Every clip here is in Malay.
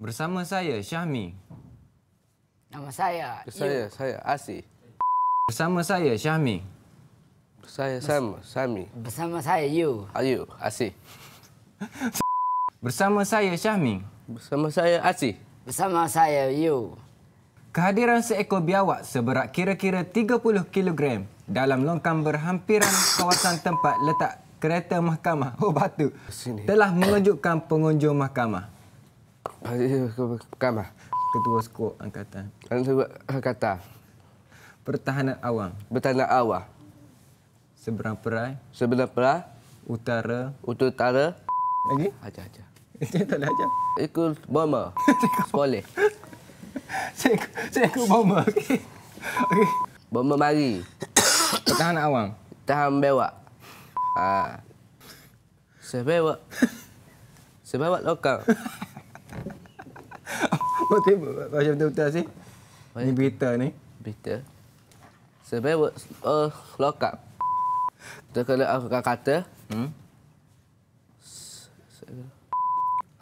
Bersama saya, Syahmi. Nama saya, Saya, saya, Asi. Bersama saya, Syahmi. Saya, Sam, Sami. Bersama saya, you. Ayu, Asi. Bersama saya, Syahmi. Bersama saya, Asi. Bersama saya, you. Kehadiran seekor biawak seberat kira-kira 30 kilogram dalam longkang berhampiran kawasan tempat letak kereta mahkamah. Oh, batu. Sini. Telah mengejutkan pengunjung mahkamah. Bukan lah. Ketua Skop Angkatan. Ketua Angkatan. Pertahanan Awang. Pertahanan Awang. Seberang Perai. Seberang Perai. Utara. Utara. Lagi? Ajar-ajar. Saya tak boleh ajar. Ikut bomba. Sekolah. Saya ikut, saya ikut bomba. Okey. Okay. Bomba mari. Pertahanan Awang. Tahan Sebab apa? Sebab apa lokal macam tu betul sih. Ini berita ni. Berita. Sebab so, uh, eh, lokap. Tak kala aku kata. Hmm?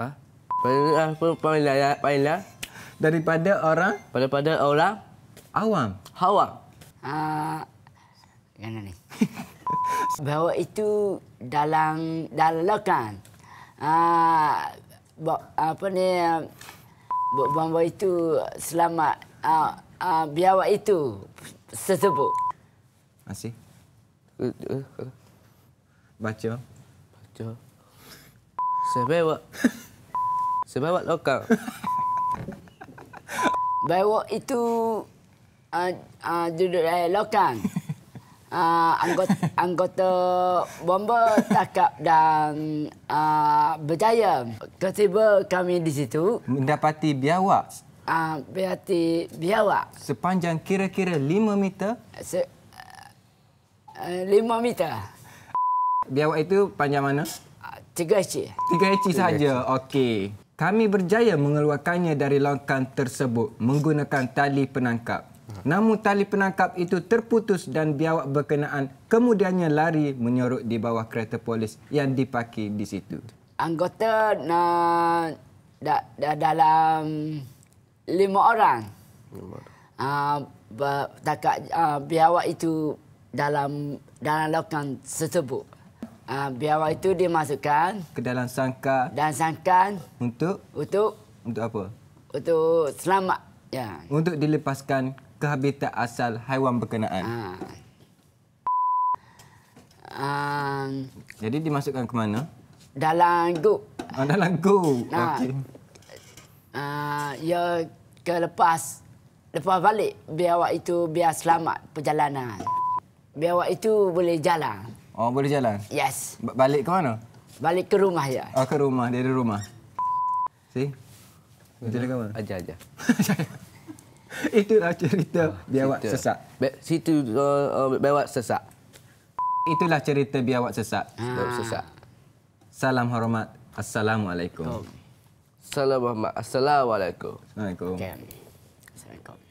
Ha? Pada apa panggilan ya? Panggilan? Daripada orang? Daripada orang? awam, Awang. ah, Uh, ni? Bahawa itu dalam dalam lokan. ah. Uh, apa ni uh, bomba itu selamat uh, ah, uh, ah, biawak itu sesebut. Masih. Uh, Baca. sebab Sebewa. Sebewa lokal. Bewa itu uh, uh, duduk dari eh, lokal uh, anggota, anggota bomba takap dan uh, berjaya. Ketiba kami di situ. Mendapati biawak. Uh, ah, biati biawak. Sepanjang kira-kira 5 meter. Se uh, eh, 5 meter. Biawak itu panjang mana? Tiga ecik. Tiga ecik sahaja. Okey. Kami berjaya mengeluarkannya dari longkang tersebut menggunakan tali penangkap. Namun tali penangkap itu terputus dan biawak berkenaan kemudiannya lari menyorok di bawah kereta polis yang dipaki di situ. Anggota uh, da, da, dalam lima orang. Lima. Uh, takak uh, biawak itu dalam dalam lokan tersebut. Uh, biawak itu dimasukkan ke dalam sangka dan sangka untuk untuk untuk apa? Untuk selamat. Ya. Untuk dilepaskan ke habitat asal haiwan berkenaan. Ha. Um, Jadi dimasukkan ke mana? Dalam gub. Ah, dalam gub. Ha. Okey. Uh, ya ke lepas lepas balik biar awak itu biar selamat perjalanan. Biar awak itu boleh jalan. Oh, boleh jalan? Yes. B balik ke mana? Balik ke rumah ya. Oh, ke rumah. Dia ada rumah. Si? Macam mana? Ajar, ajar. Itulah cerita uh, biawak sesak. Be situ uh, uh, biawak sesak. Itulah cerita biawak sesak. Biawak sesak. Salam hormat. Assalamualaikum. Oh. Assalamualaikum. Assalamualaikum. Assalamualaikum. Okay. Assalamualaikum.